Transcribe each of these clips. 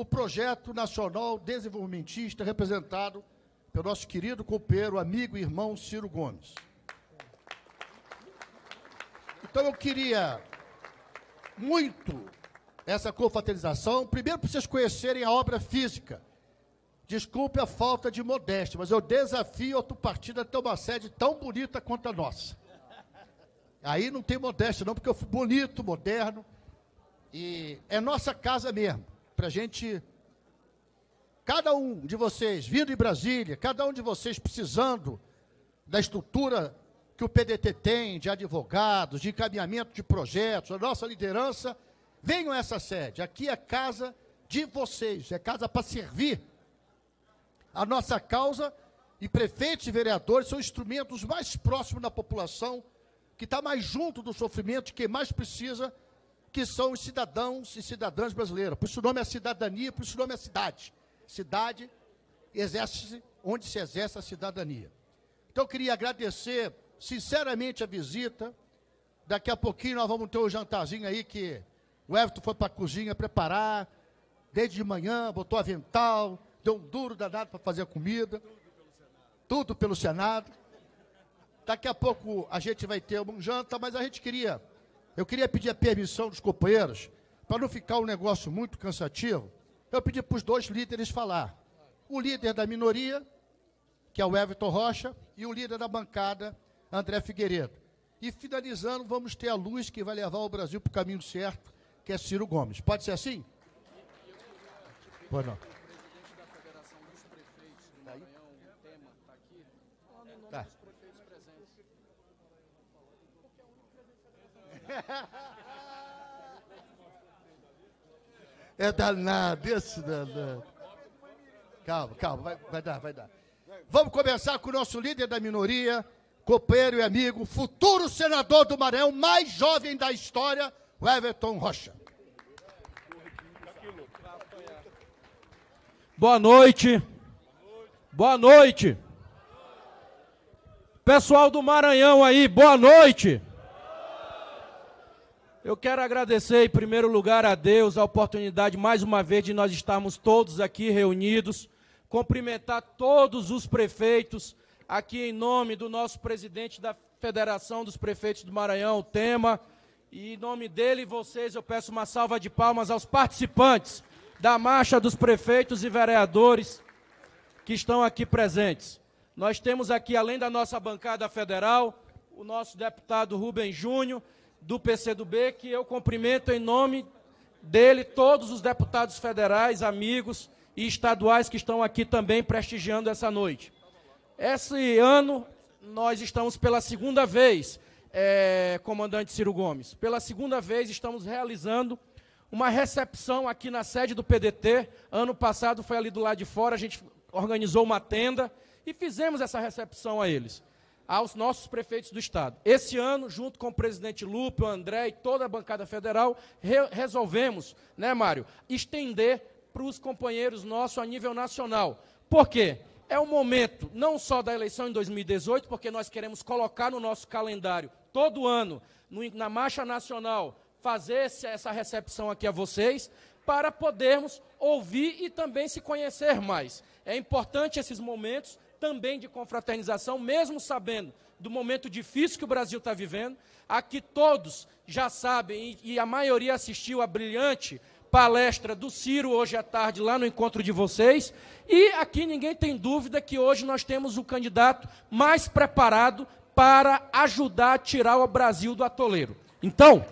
o projeto nacional desenvolvimentista representado pelo nosso querido companheiro, amigo e irmão Ciro Gomes. Então eu queria muito essa confraternização, primeiro para vocês conhecerem a obra física. Desculpe a falta de modéstia, mas eu desafio outro partido a ter uma sede tão bonita quanto a nossa. Aí não tem modéstia, não, porque eu fui bonito, moderno. E é nossa casa mesmo para a gente, cada um de vocês vindo em Brasília, cada um de vocês precisando da estrutura que o PDT tem de advogados, de encaminhamento de projetos, a nossa liderança, venham a essa sede. Aqui é casa de vocês, é casa para servir a nossa causa e prefeitos e vereadores são instrumentos mais próximos da população, que está mais junto do sofrimento, e quem mais precisa que são os cidadãos e cidadãs brasileiras. Por isso o nome é cidadania, por isso o nome é cidade. Cidade exerce onde se exerce a cidadania. Então eu queria agradecer sinceramente a visita. Daqui a pouquinho nós vamos ter o um jantarzinho aí que o Everton foi para a cozinha preparar, desde de manhã, botou avental, deu um duro danado para fazer a comida. Tudo pelo Senado. Daqui a pouco a gente vai ter um janta, mas a gente queria eu queria pedir a permissão dos companheiros, para não ficar um negócio muito cansativo, eu pedi para os dois líderes falar. O líder da minoria, que é o Everton Rocha, e o líder da bancada, André Figueiredo. E finalizando, vamos ter a luz que vai levar o Brasil para o caminho certo, que é Ciro Gomes. Pode ser assim? Pois não. Tá. tá. É danado, esse danado. Calma, calma, vai, vai dar, vai dar. Vamos começar com o nosso líder da minoria, companheiro e amigo, futuro senador do Maranhão, mais jovem da história, o Everton Rocha. Boa noite. Boa noite. Pessoal do Maranhão aí, boa noite. Eu quero agradecer em primeiro lugar a Deus a oportunidade mais uma vez de nós estarmos todos aqui reunidos, cumprimentar todos os prefeitos aqui em nome do nosso presidente da Federação dos Prefeitos do Maranhão, o Tema, e em nome dele e vocês eu peço uma salva de palmas aos participantes da marcha dos prefeitos e vereadores que estão aqui presentes. Nós temos aqui além da nossa bancada federal, o nosso deputado Rubem Júnior do PCdoB, que eu cumprimento em nome dele todos os deputados federais, amigos e estaduais que estão aqui também prestigiando essa noite. Esse ano, nós estamos pela segunda vez, é, comandante Ciro Gomes, pela segunda vez estamos realizando uma recepção aqui na sede do PDT. Ano passado foi ali do lado de fora, a gente organizou uma tenda e fizemos essa recepção a eles aos nossos prefeitos do Estado. Esse ano, junto com o presidente Lupe, o André e toda a bancada federal, re resolvemos, né, Mário, estender para os companheiros nossos a nível nacional. Por quê? É o momento não só da eleição em 2018, porque nós queremos colocar no nosso calendário todo ano, no, na Marcha Nacional, fazer esse, essa recepção aqui a vocês, para podermos ouvir e também se conhecer mais. É importante esses momentos também de confraternização, mesmo sabendo do momento difícil que o Brasil está vivendo, aqui todos já sabem, e, e a maioria assistiu a brilhante palestra do Ciro hoje à tarde, lá no encontro de vocês. E aqui ninguém tem dúvida que hoje nós temos o candidato mais preparado para ajudar a tirar o Brasil do atoleiro. Então,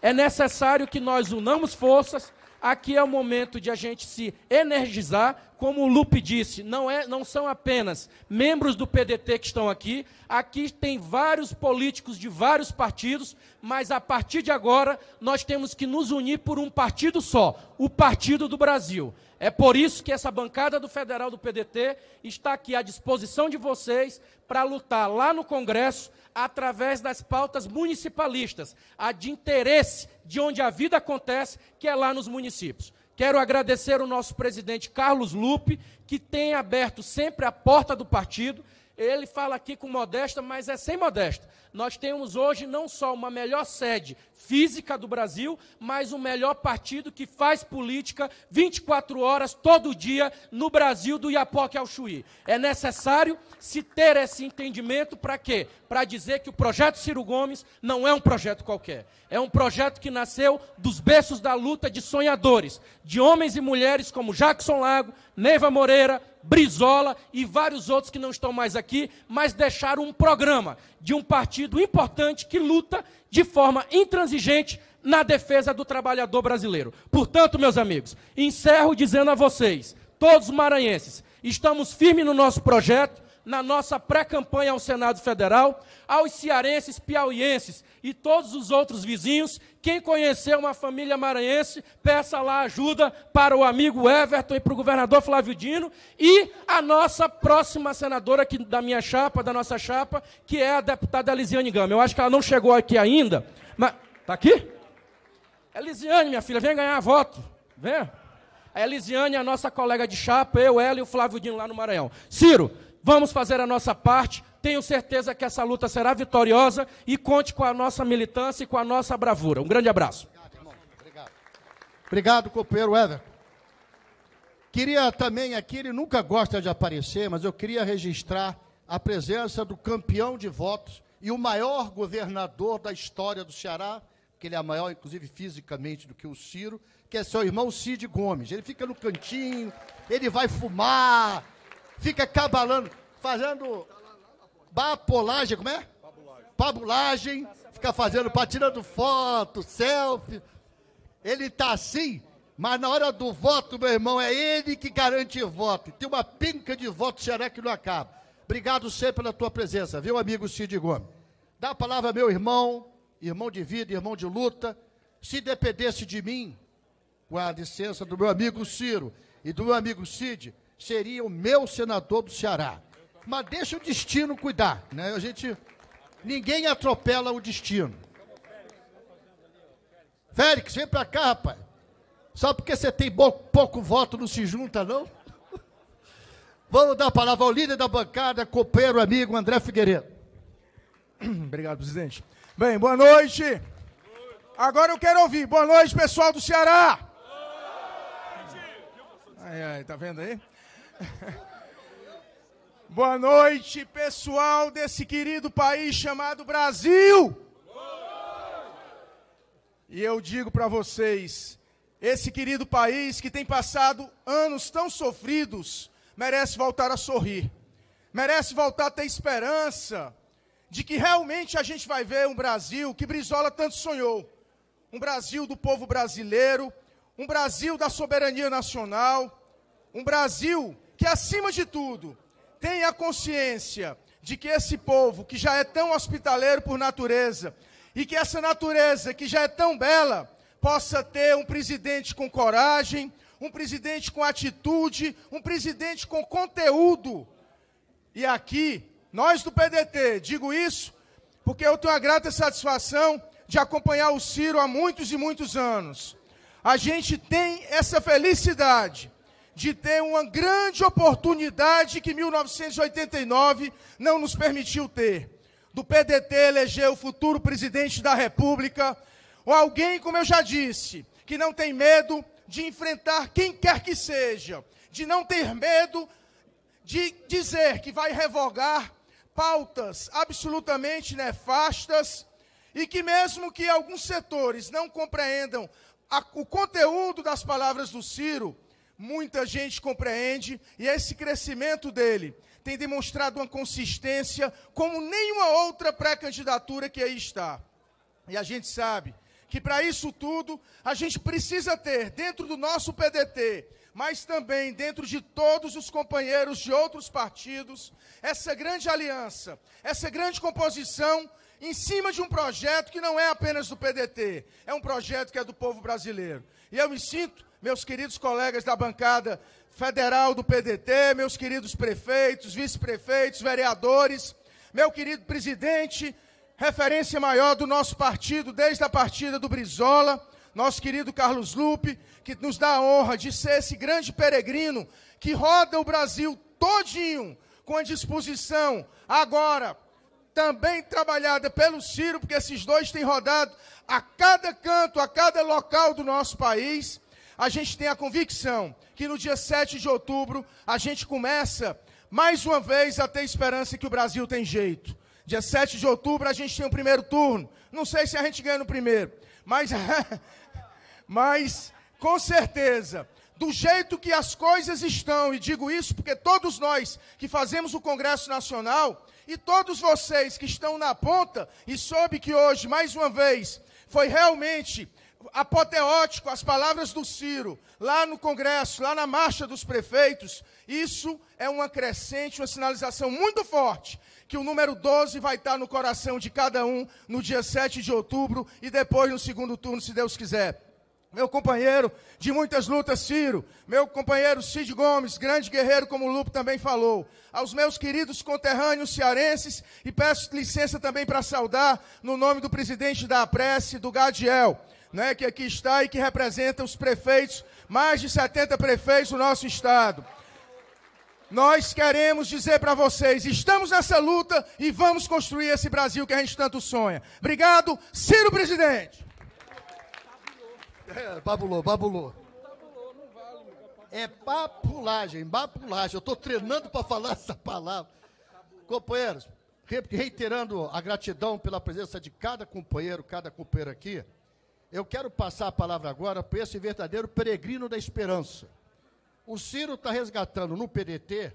é necessário que nós unamos forças. Aqui é o momento de a gente se energizar como o Lupe disse, não, é, não são apenas membros do PDT que estão aqui, aqui tem vários políticos de vários partidos, mas a partir de agora nós temos que nos unir por um partido só, o Partido do Brasil. É por isso que essa bancada do Federal do PDT está aqui à disposição de vocês para lutar lá no Congresso através das pautas municipalistas, a de interesse de onde a vida acontece, que é lá nos municípios. Quero agradecer o nosso presidente Carlos Lupe, que tem aberto sempre a porta do partido ele fala aqui com modesta, mas é sem modesta. Nós temos hoje não só uma melhor sede física do Brasil, mas o um melhor partido que faz política 24 horas, todo dia, no Brasil, do Iapoque ao Chuí. É necessário se ter esse entendimento para quê? Para dizer que o projeto Ciro Gomes não é um projeto qualquer. É um projeto que nasceu dos berços da luta de sonhadores, de homens e mulheres como Jackson Lago, Neiva Moreira, Brizola e vários outros que não estão mais aqui, mas deixaram um programa de um partido importante que luta de forma intransigente na defesa do trabalhador brasileiro. Portanto, meus amigos, encerro dizendo a vocês, todos os maranhenses, estamos firmes no nosso projeto, na nossa pré-campanha ao Senado Federal, aos cearenses, piauienses e todos os outros vizinhos quem conhecer uma família maranhense, peça lá ajuda para o amigo Everton e para o governador Flávio Dino e a nossa próxima senadora aqui da minha chapa, da nossa chapa, que é a deputada Elisiane Gama. Eu acho que ela não chegou aqui ainda, mas. Está aqui? Elisiane, minha filha, vem ganhar voto. Vem. A Elisiane é a nossa colega de chapa, eu, ela e o Flávio Dino lá no Maranhão. Ciro, vamos fazer a nossa parte. Tenho certeza que essa luta será vitoriosa e conte com a nossa militância e com a nossa bravura. Um grande abraço. Obrigado, companheiro Everton. Queria também aqui, ele nunca gosta de aparecer, mas eu queria registrar a presença do campeão de votos e o maior governador da história do Ceará, que ele é maior, inclusive, fisicamente do que o Ciro, que é seu irmão Cid Gomes. Ele fica no cantinho, ele vai fumar, fica cabalando, fazendo papolagem, como é? Pabulagem. Pabulagem, fica fazendo, tirando foto, selfie. Ele tá assim, mas na hora do voto, meu irmão, é ele que garante voto. Tem uma pinca de voto, será que não acaba? Obrigado sempre pela tua presença, viu, amigo Cid Gomes? Dá a palavra, meu irmão, irmão de vida, irmão de luta. Se dependesse de mim, com a licença do meu amigo Ciro e do meu amigo Cid, seria o meu senador do Ceará mas deixa o destino cuidar, né? A gente ninguém atropela o destino. Félix, vem para cá, rapaz. Só porque você tem pouco, pouco voto não se junta, não? Vamos dar a palavra ao líder da bancada, companheiro amigo André Figueiredo. Obrigado, presidente. Bem, boa noite. Agora eu quero ouvir. Boa noite, pessoal do Ceará. Ai, ai, tá vendo aí? Boa noite, pessoal desse querido país chamado Brasil. E eu digo para vocês, esse querido país que tem passado anos tão sofridos, merece voltar a sorrir. Merece voltar a ter esperança de que realmente a gente vai ver um Brasil que Brizola tanto sonhou. Um Brasil do povo brasileiro, um Brasil da soberania nacional, um Brasil que acima de tudo tenha consciência de que esse povo, que já é tão hospitaleiro por natureza, e que essa natureza, que já é tão bela, possa ter um presidente com coragem, um presidente com atitude, um presidente com conteúdo. E aqui, nós do PDT, digo isso porque eu tenho a grata satisfação de acompanhar o Ciro há muitos e muitos anos. A gente tem essa felicidade de ter uma grande oportunidade que 1989 não nos permitiu ter. Do PDT eleger o futuro presidente da República, ou alguém, como eu já disse, que não tem medo de enfrentar quem quer que seja, de não ter medo de dizer que vai revogar pautas absolutamente nefastas e que, mesmo que alguns setores não compreendam a, o conteúdo das palavras do Ciro, muita gente compreende, e esse crescimento dele tem demonstrado uma consistência como nenhuma outra pré-candidatura que aí está. E a gente sabe que para isso tudo a gente precisa ter dentro do nosso PDT, mas também dentro de todos os companheiros de outros partidos, essa grande aliança, essa grande composição em cima de um projeto que não é apenas do PDT, é um projeto que é do povo brasileiro. E eu me sinto meus queridos colegas da bancada federal do PDT, meus queridos prefeitos, vice-prefeitos, vereadores, meu querido presidente, referência maior do nosso partido desde a partida do Brizola, nosso querido Carlos Lupe, que nos dá a honra de ser esse grande peregrino que roda o Brasil todinho com a disposição agora também trabalhada pelo Ciro, porque esses dois têm rodado a cada canto, a cada local do nosso país a gente tem a convicção que no dia 7 de outubro a gente começa mais uma vez a ter esperança que o Brasil tem jeito. Dia 7 de outubro a gente tem o primeiro turno. Não sei se a gente ganha no primeiro, mas mas com certeza do jeito que as coisas estão, e digo isso porque todos nós que fazemos o Congresso Nacional e todos vocês que estão na ponta e soube que hoje, mais uma vez, foi realmente apoteótico as palavras do Ciro, lá no Congresso, lá na marcha dos prefeitos, isso é uma crescente, uma sinalização muito forte que o número 12 vai estar no coração de cada um no dia 7 de outubro e depois no segundo turno, se Deus quiser. Meu companheiro de muitas lutas, Ciro, meu companheiro Cid Gomes, grande guerreiro, como o Lupo também falou, aos meus queridos conterrâneos cearenses, e peço licença também para saudar, no nome do presidente da Prece, do Gadiel, né, que aqui está e que representa os prefeitos, mais de 70 prefeitos do nosso estado. Nós queremos dizer para vocês: estamos nessa luta e vamos construir esse Brasil que a gente tanto sonha. Obrigado, Ciro Presidente. É, babulou, babulou. É papulagem, babulagem. Eu estou treinando para falar essa palavra. Companheiros, reiterando a gratidão pela presença de cada companheiro, cada companheira aqui. Eu quero passar a palavra agora para esse verdadeiro peregrino da esperança. O Ciro está resgatando no PDT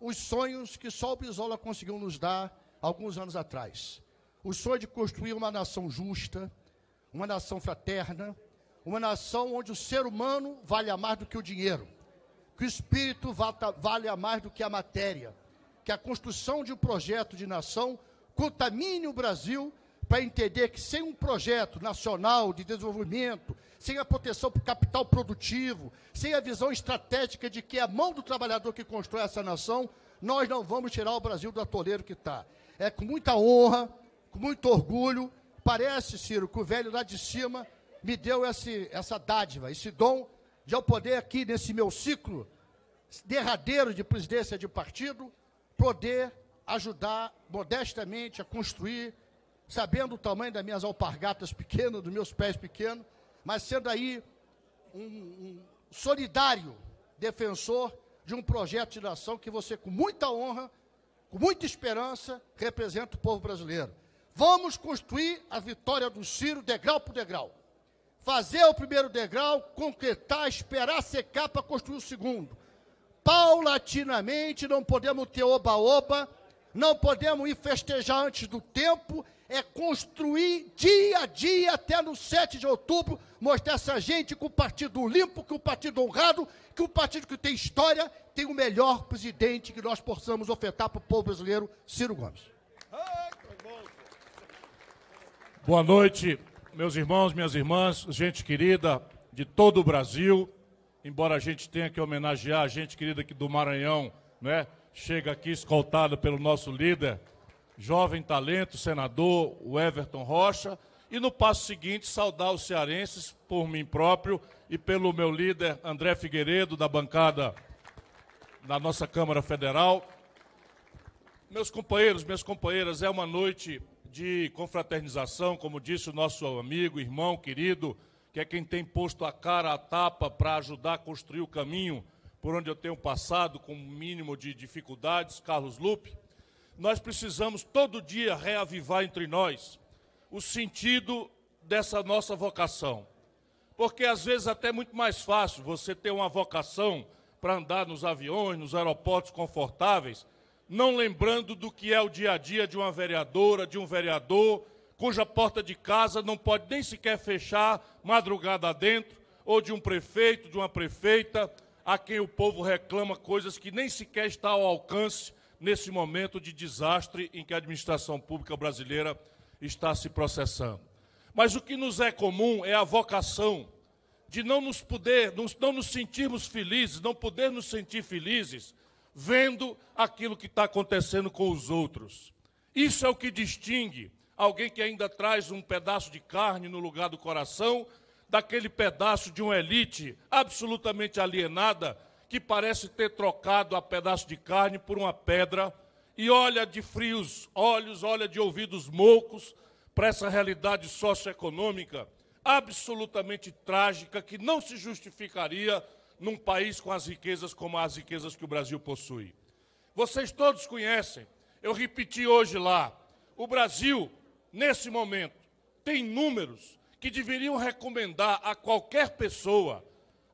os sonhos que só o Brizola conseguiu nos dar alguns anos atrás. O sonho de construir uma nação justa, uma nação fraterna, uma nação onde o ser humano valha mais do que o dinheiro, que o espírito valha mais do que a matéria, que a construção de um projeto de nação contamine o Brasil para entender que sem um projeto nacional de desenvolvimento, sem a proteção para o capital produtivo, sem a visão estratégica de que é a mão do trabalhador que constrói essa nação, nós não vamos tirar o Brasil do atoleiro que está. É com muita honra, com muito orgulho, parece, Ciro, que o velho lá de cima me deu esse, essa dádiva, esse dom de eu poder aqui, nesse meu ciclo derradeiro de presidência de partido, poder ajudar modestamente a construir sabendo o tamanho das minhas alpargatas pequenas, dos meus pés pequenos, mas sendo aí um, um solidário defensor de um projeto de nação que você, com muita honra, com muita esperança, representa o povo brasileiro. Vamos construir a vitória do Ciro degrau por degrau. Fazer o primeiro degrau, concretar, esperar secar para construir o segundo. Paulatinamente, não podemos ter oba-oba não podemos ir festejar antes do tempo, é construir dia a dia até no 7 de outubro, mostrar essa gente que o partido limpo, que o partido honrado, que o partido que tem história, tem o melhor presidente que nós possamos ofertar para o povo brasileiro, Ciro Gomes. Boa noite, meus irmãos, minhas irmãs, gente querida de todo o Brasil, embora a gente tenha que homenagear a gente querida aqui do Maranhão, né? chega aqui escoltado pelo nosso líder, jovem talento, senador, o Everton Rocha, e no passo seguinte saudar os cearenses por mim próprio e pelo meu líder André Figueiredo, da bancada da nossa Câmara Federal. Meus companheiros, minhas companheiras, é uma noite de confraternização, como disse o nosso amigo, irmão querido, que é quem tem posto a cara à tapa para ajudar a construir o caminho por onde eu tenho passado com o um mínimo de dificuldades, Carlos Lupe, nós precisamos todo dia reavivar entre nós o sentido dessa nossa vocação. Porque às vezes até é muito mais fácil você ter uma vocação para andar nos aviões, nos aeroportos confortáveis, não lembrando do que é o dia a dia de uma vereadora, de um vereador, cuja porta de casa não pode nem sequer fechar madrugada dentro, ou de um prefeito, de uma prefeita, a quem o povo reclama coisas que nem sequer está ao alcance nesse momento de desastre em que a administração pública brasileira está se processando. Mas o que nos é comum é a vocação de não nos poder, não nos sentirmos felizes, não poder nos sentir felizes vendo aquilo que está acontecendo com os outros. Isso é o que distingue alguém que ainda traz um pedaço de carne no lugar do coração daquele pedaço de uma elite absolutamente alienada que parece ter trocado a pedaço de carne por uma pedra e olha de frios olhos, olha de ouvidos moucos para essa realidade socioeconômica absolutamente trágica que não se justificaria num país com as riquezas como as riquezas que o Brasil possui. Vocês todos conhecem, eu repeti hoje lá, o Brasil, nesse momento, tem números que deveriam recomendar a qualquer pessoa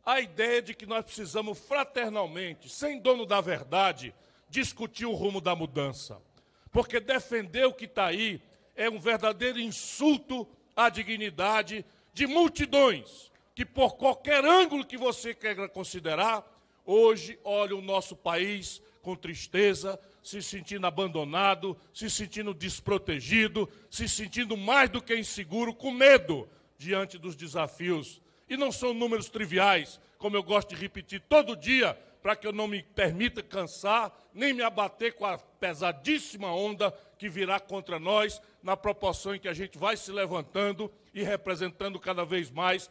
a ideia de que nós precisamos fraternalmente, sem dono da verdade, discutir o rumo da mudança. Porque defender o que está aí é um verdadeiro insulto à dignidade de multidões que, por qualquer ângulo que você queira considerar, hoje olham o nosso país com tristeza, se sentindo abandonado, se sentindo desprotegido, se sentindo mais do que inseguro, com medo diante dos desafios. E não são números triviais, como eu gosto de repetir todo dia, para que eu não me permita cansar, nem me abater com a pesadíssima onda que virá contra nós, na proporção em que a gente vai se levantando e representando cada vez mais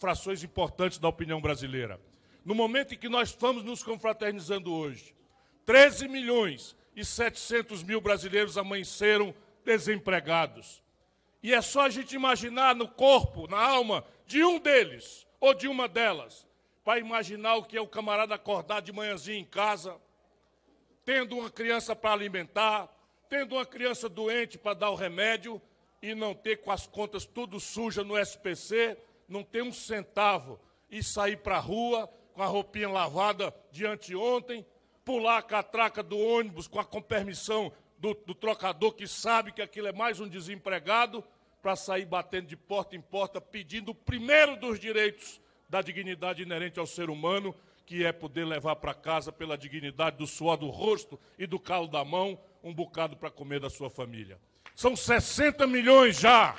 frações importantes da opinião brasileira. No momento em que nós estamos nos confraternizando hoje, 13 milhões e 700 mil brasileiros amanheceram desempregados. E é só a gente imaginar no corpo, na alma de um deles ou de uma delas, para imaginar o que é o camarada acordar de manhãzinha em casa, tendo uma criança para alimentar, tendo uma criança doente para dar o remédio e não ter com as contas tudo suja no SPC, não ter um centavo e sair para a rua com a roupinha lavada de anteontem, pular a catraca do ônibus com a com permissão do, do trocador que sabe que aquilo é mais um desempregado, para sair batendo de porta em porta pedindo o primeiro dos direitos da dignidade inerente ao ser humano, que é poder levar para casa, pela dignidade do suor do rosto e do calo da mão, um bocado para comer da sua família. São 60 milhões já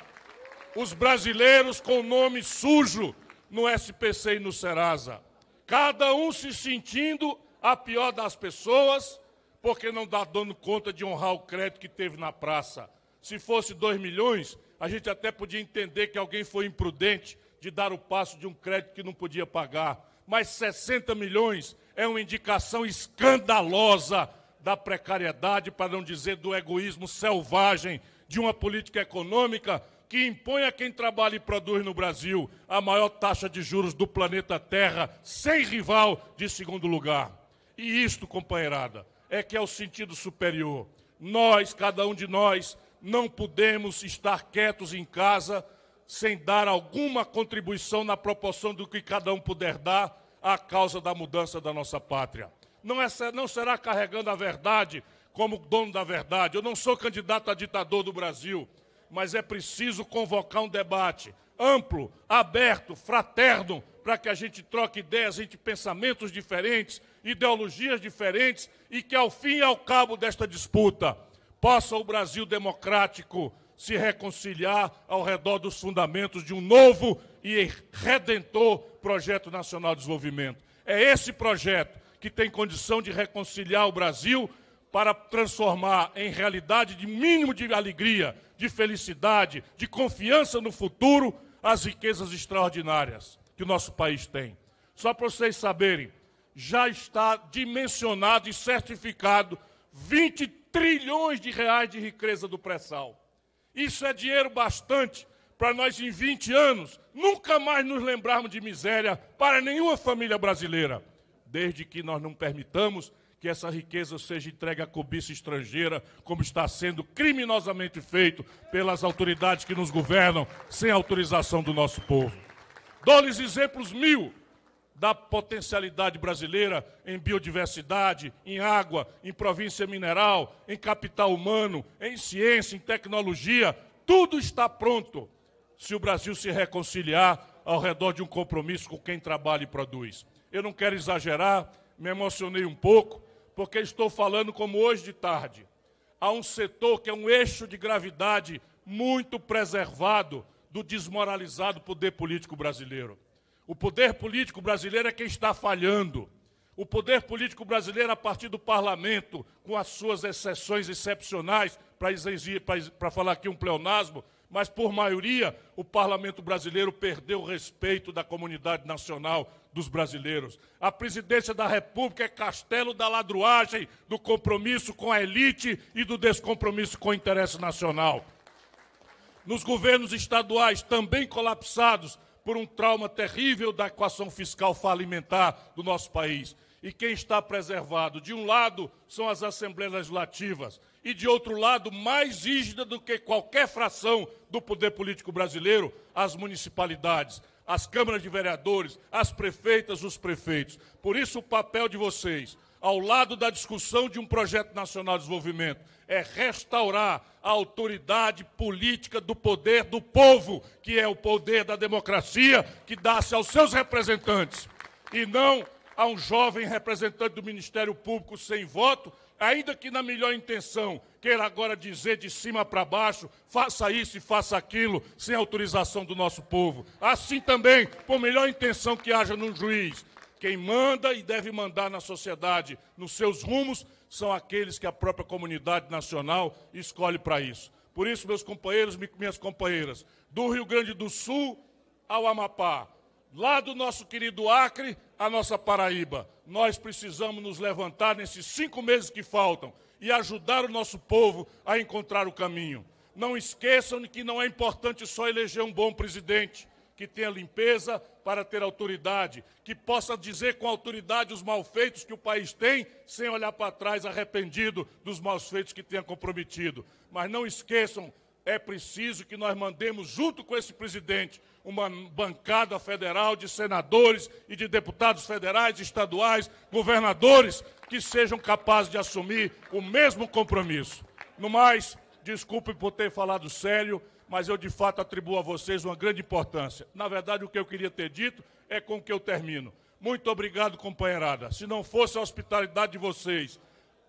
os brasileiros com nome sujo no SPC e no Serasa. Cada um se sentindo a pior das pessoas, porque não está dando conta de honrar o crédito que teve na praça. Se fosse 2 milhões, a gente até podia entender que alguém foi imprudente de dar o passo de um crédito que não podia pagar. Mas 60 milhões é uma indicação escandalosa da precariedade, para não dizer do egoísmo selvagem de uma política econômica que impõe a quem trabalha e produz no Brasil a maior taxa de juros do planeta Terra, sem rival de segundo lugar. E isto, companheirada, é que é o sentido superior. Nós, cada um de nós, não podemos estar quietos em casa sem dar alguma contribuição na proporção do que cada um puder dar à causa da mudança da nossa pátria. Não, é, não será carregando a verdade como dono da verdade. Eu não sou candidato a ditador do Brasil, mas é preciso convocar um debate amplo, aberto, fraterno, para que a gente troque ideias, a gente pensamentos diferentes ideologias diferentes e que, ao fim e ao cabo desta disputa, possa o Brasil democrático se reconciliar ao redor dos fundamentos de um novo e redentor projeto nacional de desenvolvimento. É esse projeto que tem condição de reconciliar o Brasil para transformar em realidade de mínimo de alegria, de felicidade, de confiança no futuro as riquezas extraordinárias que o nosso país tem. Só para vocês saberem, já está dimensionado e certificado 20 trilhões de reais de riqueza do pré-sal. Isso é dinheiro bastante para nós, em 20 anos, nunca mais nos lembrarmos de miséria para nenhuma família brasileira, desde que nós não permitamos que essa riqueza seja entregue à cobiça estrangeira, como está sendo criminosamente feito pelas autoridades que nos governam, sem autorização do nosso povo. Dou-lhes exemplos mil da potencialidade brasileira em biodiversidade, em água, em província mineral, em capital humano, em ciência, em tecnologia, tudo está pronto se o Brasil se reconciliar ao redor de um compromisso com quem trabalha e produz. Eu não quero exagerar, me emocionei um pouco, porque estou falando como hoje de tarde. Há um setor que é um eixo de gravidade muito preservado do desmoralizado poder político brasileiro. O poder político brasileiro é quem está falhando. O poder político brasileiro, a partir do parlamento, com as suas exceções excepcionais, para, exigir, para, para falar aqui um pleonasmo, mas por maioria, o parlamento brasileiro perdeu o respeito da comunidade nacional dos brasileiros. A presidência da República é castelo da ladruagem, do compromisso com a elite e do descompromisso com o interesse nacional. Nos governos estaduais, também colapsados, por um trauma terrível da equação fiscal falimentar do nosso país. E quem está preservado? De um lado são as assembleias legislativas, e de outro lado, mais rígida do que qualquer fração do poder político brasileiro, as municipalidades, as câmaras de vereadores, as prefeitas, os prefeitos. Por isso, o papel de vocês, ao lado da discussão de um projeto nacional de desenvolvimento, é restaurar a autoridade política do poder do povo, que é o poder da democracia, que dá-se aos seus representantes, e não a um jovem representante do Ministério Público sem voto, ainda que na melhor intenção queira agora dizer de cima para baixo, faça isso e faça aquilo, sem autorização do nosso povo. Assim também, por melhor intenção que haja num juiz, quem manda e deve mandar na sociedade, nos seus rumos, são aqueles que a própria comunidade nacional escolhe para isso. Por isso, meus companheiros, minhas companheiras, do Rio Grande do Sul ao Amapá, lá do nosso querido Acre à nossa Paraíba, nós precisamos nos levantar nesses cinco meses que faltam e ajudar o nosso povo a encontrar o caminho. Não esqueçam que não é importante só eleger um bom presidente, que tenha limpeza para ter autoridade, que possa dizer com autoridade os malfeitos que o país tem, sem olhar para trás arrependido dos malfeitos que tenha comprometido. Mas não esqueçam, é preciso que nós mandemos, junto com esse presidente, uma bancada federal de senadores e de deputados federais, estaduais, governadores, que sejam capazes de assumir o mesmo compromisso. No mais, desculpe por ter falado sério mas eu de fato atribuo a vocês uma grande importância. Na verdade, o que eu queria ter dito é com que eu termino. Muito obrigado, companheirada. Se não fosse a hospitalidade de vocês,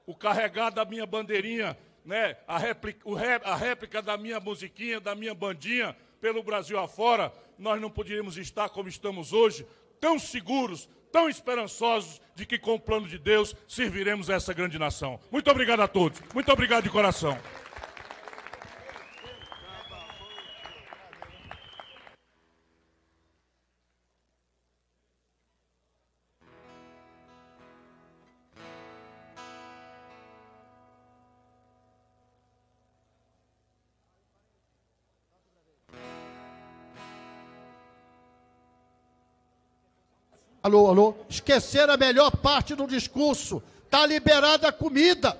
o carregar da minha bandeirinha, né, a, réplica, a réplica da minha musiquinha, da minha bandinha, pelo Brasil afora, nós não poderíamos estar como estamos hoje, tão seguros, tão esperançosos de que, com o plano de Deus, serviremos a essa grande nação. Muito obrigado a todos. Muito obrigado de coração. Alô, alô? Esquecer a melhor parte do discurso. Está liberada a comida.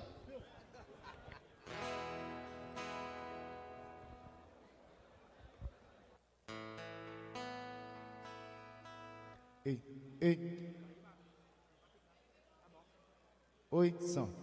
Ei, ei. Oi, são.